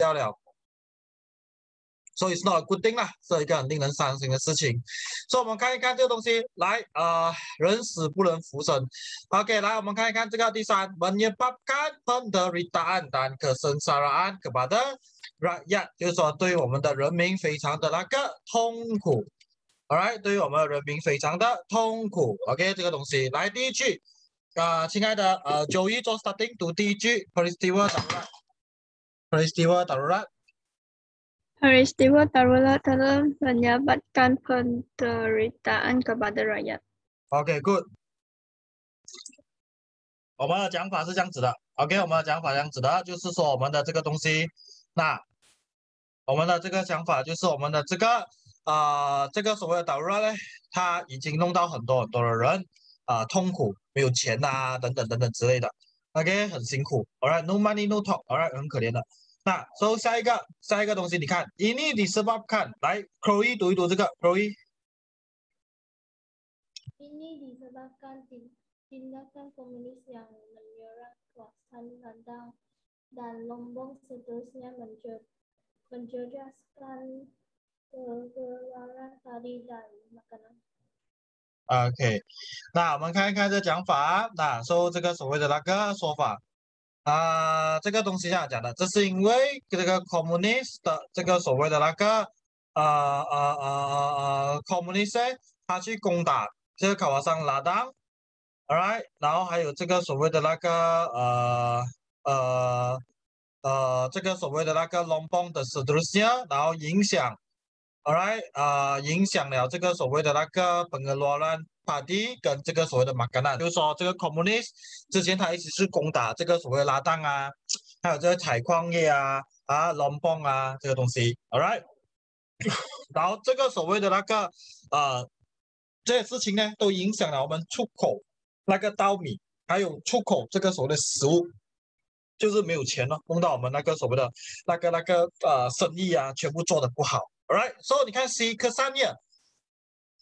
掉了，所以 it's not a good thing 啊，这一个很令人伤心的事情。所以我们看一看这个东西，来，呃，人死不能复生。OK，来我们看一看这个第三，menyebabkan perdiritan dan kesengsaraan kepada rakyat，就是说对于我们的人民非常的那个痛苦。Alright，对于我们人民非常的痛苦。OK，这个东西，来第一句，呃，亲爱的，呃，九一做 starting，读第一句，please，听我讲。Haris Tivo Tarula。Haris Tivo Tarula telah menyabatkan penderitaan kepada rakyat。OK, good。我们的讲法是这样子的，OK，我们的讲法这样子的，就是说我们的这个东西，那我们的这个想法就是我们的这个，呃，这个所谓的 t a r u 已经弄到很多很多的人，啊，痛苦，没有钱啊，等等等等之类的。OK，很辛苦。All no money no talk。All right，很可怜的。那所以、so、下一个下一个东西，你看，you need to survive 看。来，Chloe 读一读这个，Chloe。you need to survive 看，听听到看，communist 让我们有让国产难道，但农民是都是要们就们就 just 看，哥哥让让他的让那个呢？OK，那我们看一看这讲法，那说这个所谓的那个说法，啊，这个东西这样讲的，这是因为这个 communist 的这个所谓的那个呃呃呃 communist 他去攻打这个卡瓦桑拉当，All right，然后还有这个所谓的那个呃呃呃这个所谓的那个隆邦的 s u 色杜斯耶，然后影响。Alright，呃，影响了这个所谓的那个彭格罗兰 party 跟这个所谓的马格纳，就是说这个 communist，之前他一直是攻打这个所谓的拉当啊，还有这个采矿业啊，啊，龙棒啊，这个东西。Alright，然后这个所谓的那个，呃，这些事情呢，都影响了我们出口那个稻米，还有出口这个所谓的食物，就是没有钱了，弄到我们那个所谓的那个那个呃生意啊，全部做的不好。Right，so 你看，C，第三页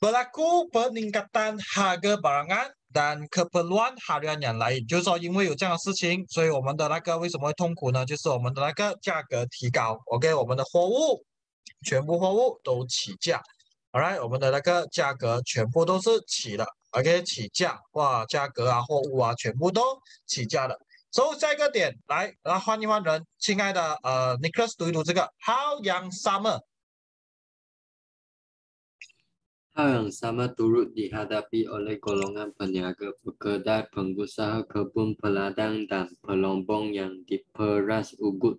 ，berlaku peningkatan harga barangan dan keperluan haluan yang lain，就是因为有这样的事情，所以我们的那个为什么会痛苦呢？就是我们的那个价格提高，OK，我们的货物，全部货物都起价，好来，我们的那个价格全部都是起了，OK，起价，哇，价格啊，货物啊，全部都起价了。所以下一个点，来，来换一换人，亲爱的，呃，Nicholas，读一读这个，How Young Summer。hal yang sama turut dihadapi oleh golongan peniaga pekerdai, pengusaha kebun peladang dan pelombong yang diperas ugut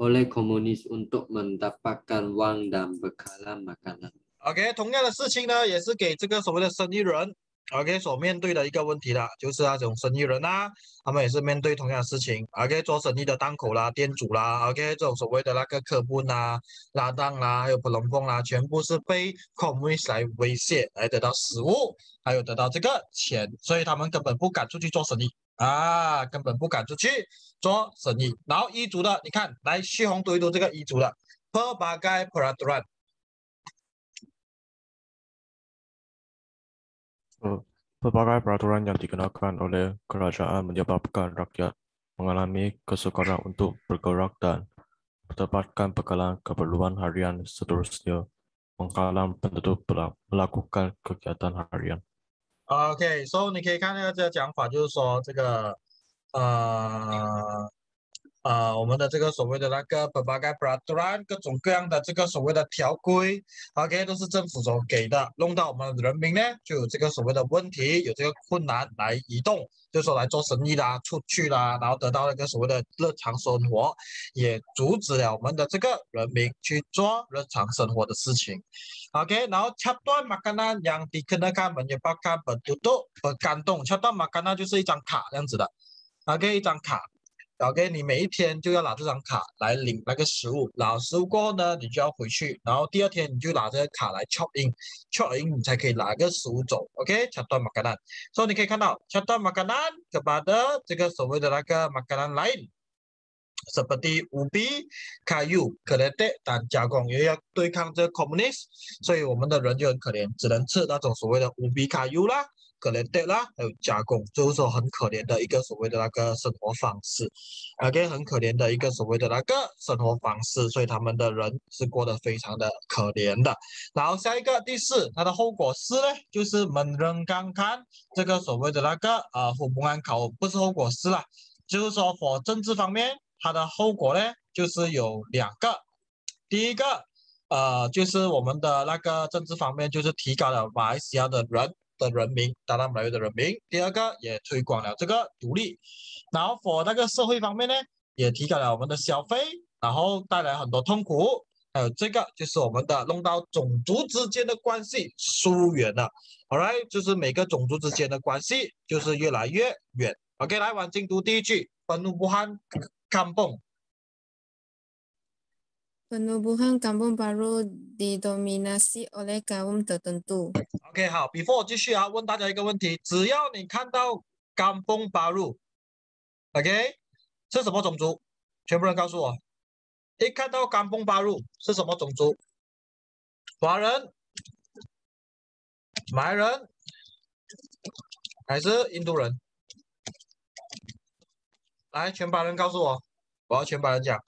oleh komunis untuk mendapatkan wang dan bekalan makanan. Okay, 同样的事情呢，也是给这个所谓的生意人。OK，所面对的一个问题啦，就是那种生意人啦，他们也是面对同样的事情。OK，做生意的档口啦、店主啦，OK，这种所谓的那个客户啦、拉档啦，还有普龙凤啦，全部是被 Comis 来威胁，来得到食物，还有得到这个钱，所以他们根本不敢出去做生意啊，根本不敢出去做生意。然后彝族的，你看来旭红读一读这个彝族的 Perbagai Peraturan。pelbagai peraturan yang dikenakan oleh kerajaan menyebabkan rakyat mengalami kesukaran untuk bergerak dan mendapatkan bekalan keperluan harian seterusnya mengalami penduduk melakukan kegiatan harian. Ah, okay, so 你可以看到这个讲法，就是说这个，呃，啊，我们的这个所谓的那个 a 巴盖布拉多拉，各种各样的这个所谓的条规，OK，都是政府所给的，弄到我们人民呢，就有这个所谓的问题，有这个困难来移动，就说来做生意啦，出去啦，然后得到那个所谓的日常生活，也阻止了我们的这个人民去做日常生活的事情，OK，然后恰断马干那，让迪克纳卡门也巴卡本拉多不感动，恰断马干那就是一张卡这样子的，OK，一张卡。OK，你每一天就要拿这张卡来领那个食物，拿食物过呢，你就要回去，然后第二天你就拿这个卡来 c h o c k i n c h o k in 你才可以拿个食物走，OK，切断马卡兰，所以你可以看到切断马卡兰，就把的这个所谓的那个马卡兰 line。seperti ubi, kayu, 什么的乌皮卡油可 a 的，但加工又要对抗这 c o m m u n i s t 所以我们的人就很可怜，只能吃那种所谓的乌皮卡油啦、可怜的啦，还有加工，就是说很可怜的一个所谓的那个生活方式，OK，很可怜的一个所谓的那个生活方式，所以他们的人是过得非常的可怜的。然后下一个第四，它的后果是呢，就是没人刚看这个所谓的那个啊，火木安考不是后果是啦，就是说火政治方面。它的后果呢，就是有两个，第一个，呃，就是我们的那个政治方面，就是提高了马来西亚的人的人民，达到马来西亚的人民。第二个也推广了这个独立，然后 for 那个社会方面呢，也提高了我们的消费，然后带来很多痛苦。还有这个就是我们的弄到种族之间的关系疏远了，All right，就是每个种族之间的关系就是越来越远。OK，来往京都第一句，愤怒不汉。Kampung。Penubuhan Kampung baru didominasi oleh kaum tertentu。OK，好。Before，继续啊，问大家一个问题：只要你看到 k a m p OK，是什么种族？全部人告诉我，一看到 k a m p 是什么种族？华人、马来人还是印度人？来，全班人告诉我，我要全班人讲。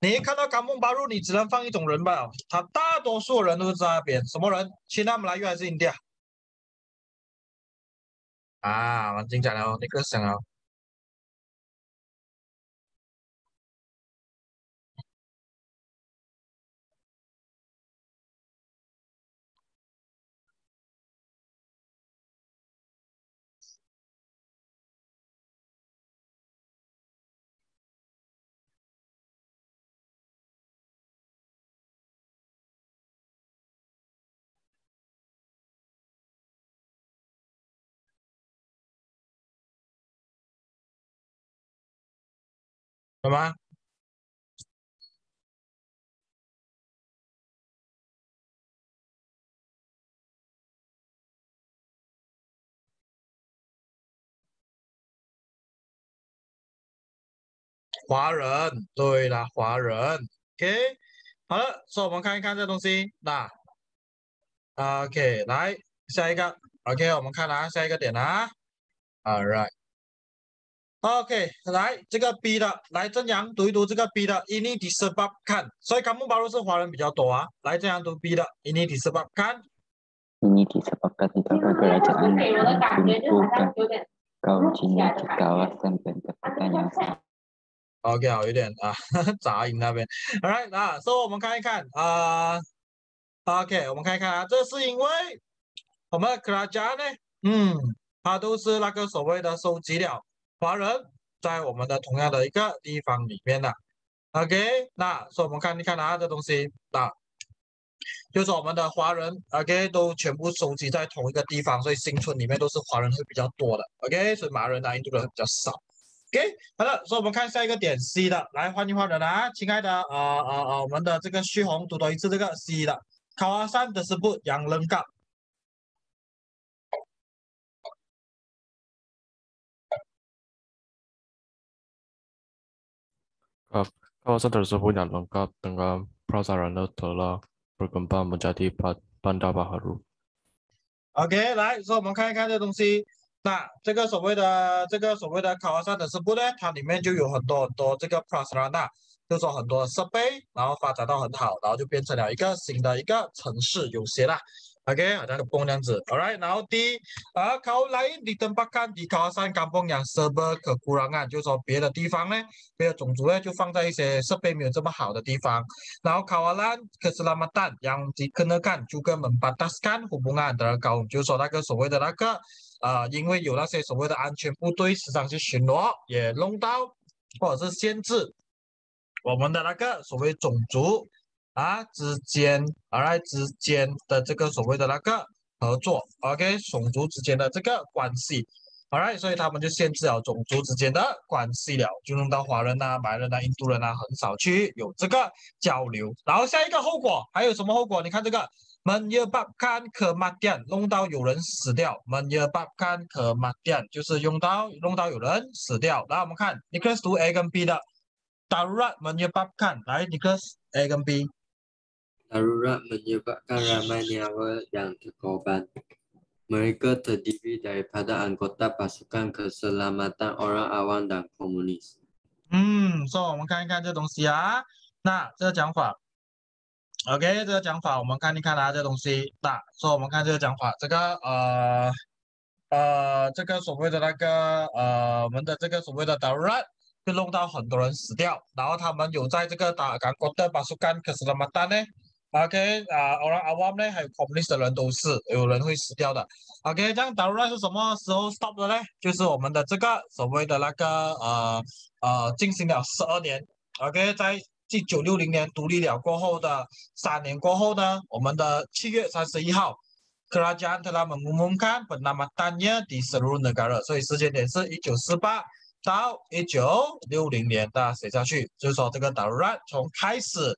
你一看到刚梦八路，你只能放一种人吧？他大多数人都是那边什么人？去那么来，原还是印第啊，蛮精彩的哦，那个省哦。什么？华人，对啦，华人。OK，好了，说我们看一看这东西。那，OK，来下一个。OK，我们看啊，下一个点啊 a l r i g h t OK，来这个 B 的，来正阳读一读这个 B 的 i i i n s b a b k a 看，所以甘木巴路是华人比较多啊。来正阳读 B 的 i n 第十 i 看。印尼第 s 八看是讲布拉加尼，全部看，i 近 e 加瓦山那边的。OK，好，有点啊 杂音那边。All right，那 o 我们看一看啊。OK，我们看一看啊，这是因为我们 r a 拉加呢，嗯，他都是那个所谓的收集了。华人在我们的同样的一个地方里面的，OK，那所以我们看一看啊这东西啊，就是我们的华人，OK，都全部收集在同一个地方，所以新村里面都是华人会比较多的，OK，所以马人啊印度人比较少，OK，好了，以我们看下一个点 C 的，来欢迎华人来，亲爱的啊啊啊我们的这个旭红读多一次这个 C 的，卡瓦山的西部，羊人岗。卡瓦萨特斯布尼亚龙，卡，整个普拉萨纳德拉，发展，成为一，个，新的一个城市，有些了。OK，那个婆娘子。Alright，然后第啊，他另外一，被定放在在高山、乡村、设备、不不够、就说别的地方呢，没有种族呢，就放在一些设备没有这么好的地方。然后，另外，伊斯兰马旦，嗯，被定在，就给门把，打干，不不干的高，就说那个所谓的那个啊，因为有那些所谓的安全部队，时常去巡逻，也弄到或者是限制我们的那个所谓种族。啊之间，t 之间，的这个所谓的那个合作，OK，种族之间的这个关系，a l r i g h t 所以他们就限制了种族之间的关系了，就弄到华人呐、白人呐、印度人呐很少去有这个交流。然后下一个后果还有什么后果？你看这个，门耶巴干可马垫弄到有人死掉，门耶巴干可马垫就是用到弄到有人死掉。然后我们看，Nicholas 读 A 跟 B 的，打 b 门耶巴看来，Nicholas A 跟 B。darurat menyebabkan ramai nyawa yang terkorban. Mereka terdiri daripada anggota pasukan keselamatan orang awam dan komunis. Hmm, so, kita lihat lihat ini. Nah, ini cakap. OK，这个讲法我们看一看啊，这个、东西。那所以我们看这个讲法，这个呃呃，这个所谓的那个呃，我们的这个所谓的 d i r e c t 就弄到很多人死掉，然后他们有在这个打港国的巴苏干可斯的马丹呢。OK，啊，阿拉阿瓦呢，还有 Commiss 的人都是有人会死掉的。OK，这样 d a r 是什么时候 stop 的呢？就是我们的这个所谓的那个呃呃进行了十二年。OK，在一九六零年独立了过后的三年过后呢，我们的七月三十一号，克拉吉 n 德拉蒙蒙蒙坎本纳马单月第十六的加热，所以时间点是一九四八到一九六零年。大家写下去，就是说这个 d a r 从开始。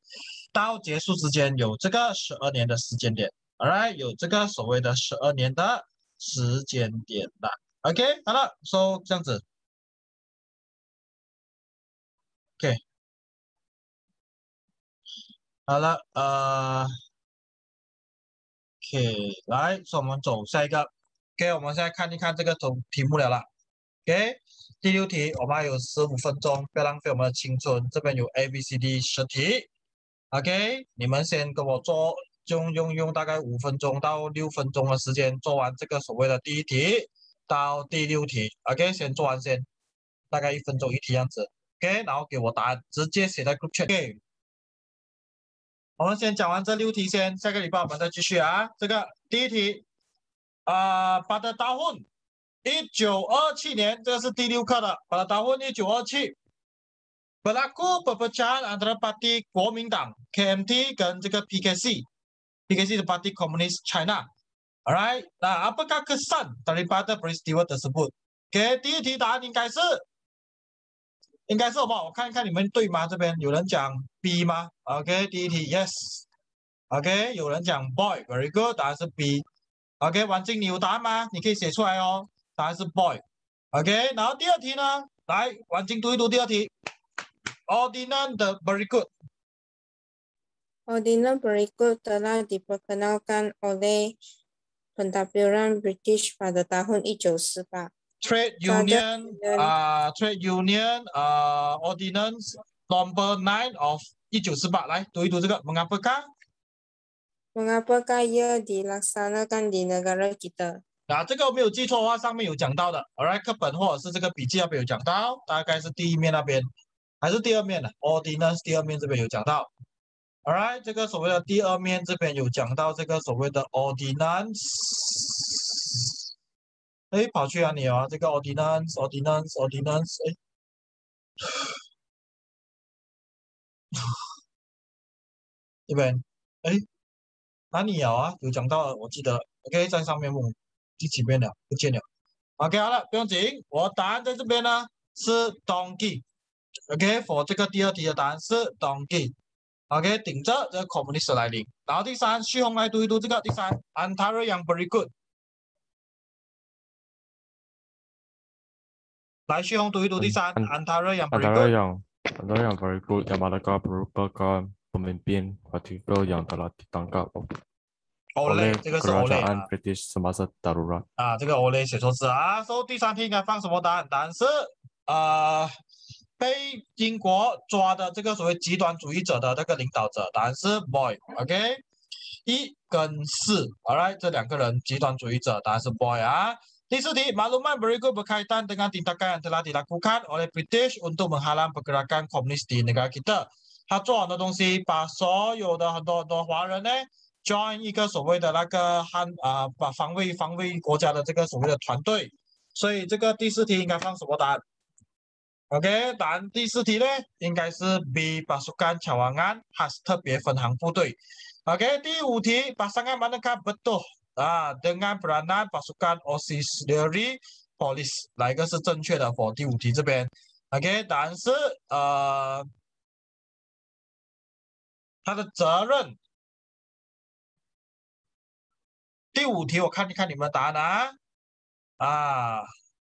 到结束之间有这个十二年的时间点，好来有这个所谓的十二年的时间点了，OK，好了，说这样子，OK，好了，呃，OK，来，说我们走下一个，OK，我们现在看一看这个总题目了啦 o k 第六题，我们还有十五分钟，不要浪费我们的青春，这边有 A、B、C、D 十题。OK，你们先跟我做，用用用大概五分钟到六分钟的时间做完这个所谓的第一题到第六题。OK，先做完先，大概一分钟一题样子。OK，然后给我答案，直接写在 Group Chat。OK，我们先讲完这六题先，下个礼拜我们再继续啊。这个第一题啊，巴达霍恩，一九二七年，这个是第六课的巴达霍恩一九二七。balakku p e r p e c h a n antara parti Kuomintang (KMT) d e n a n PKC, PKC the Party Communist China, alright. 那 apa kacukan dari parti Peristiwa tersebut? Okey, 第一题答案应该是，应该是什么？我看看你们对吗？这边有人讲 B 吗？Okey, 第一题 Yes, Okey, 有人讲 boy, very good, 答案是 B. Okey, 王晶你有答案吗？你可以写出来哦，答案是 boy. Okey, 然后第二题呢？来，王晶读一读第二题。ordinan berikut. Ordinan berikut telah diperkenalkan oleh pendapuran British pada tahun 1948. Ah, Trade Union, uh, ah, Trade Union uh, Ordinance Number 9 of 1948. Lai, eh. tu itu juga. Mengapakah? Mengapakah ia dilaksanakan di negara kita? Nah, ya, 这个我没有记错的话，上面有讲到的。Alright，课本或者是这个笔记那边有讲到，大概是第一面那边。还是第二面的 ordinance，第二面这边有讲到，alright，这个所谓的第二面这边有讲到这个所谓的 ordinance，哎，跑去啊你啊，这个 ordinance，ordinance，ordinance，哎，这边，哎，哪里有啊？有讲到，我记得，OK，在上面第几遍了？不见了，OK，好了，不用紧，我答案在这边呢，是冬季。Okay，for 这个第二题的答案是冬季。Okay，顶着这共 i 主义来临。然后第三，旭红来读一读这个第三。a n t a r i o v e r i o o t 来，旭红读一读第三。a n t a r i o a n e r i k t a d h n t a r i o v e r a p o pemimpin partikel yang telah ditangkap oleh k a j a a n British semasa a r u a 啊，这个 o l a y 写错字啊，所第三题应该放什么答案是啊？被英国抓的这个所谓极端主义者的那个领导者，答案是 boy。OK，一跟四，All right，这两个人极端主义者，答案是 boy 啊。第四题，Maluman beri 迪 u b e k a i t a n dengan tindakan telah dilakukan oleh British untuk menghalang pergerakan komunis di negara kita。他做很多东西，把所有的很多很多华人呢，join 一个所谓的那个汉啊，把防卫防卫国家的这个所谓的团队。所以这个第四题应该放什么答案？OK，答案第四题呢，应该是 B，巴基干坦枪王案还是特别分行部队？OK，第五题，答案曼德拉不妥啊，跟按波兰，巴基斯坦 Auxiliary Police 哪一个是正确的？f o r 第五题这边，OK，答案是呃，他的责任。第五题，我看一看你们的答案啊啊。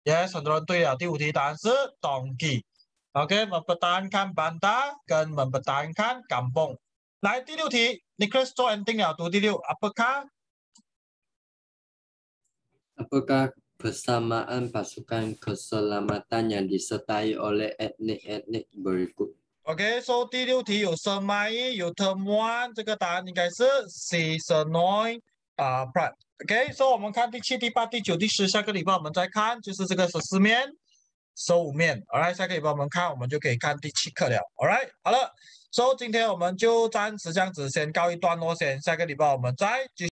Yes, Sandron tu ya. Tiuti dansa tongki. Okey, mempertahankan Banda dan mempertahankan kampung. 来，第六题，Nicholas 做 ending 了，读第六，apakah apakah kesamaan pasukan keselamatan yang disertai oleh etnik-etnik berikut? OK，所、so、以第六题有声麦，有 term one，这个答案应该是 seasonal 啊不然 a o k 所以我们看第七、第八、第九、第十，下个礼拜我们再看，就是这个十四面、十五面。right，下个礼拜我们看，我们就可以看第七课了。right，好了，所以今天我们就暂时这样子，先告一段落先，下个礼拜我们再。继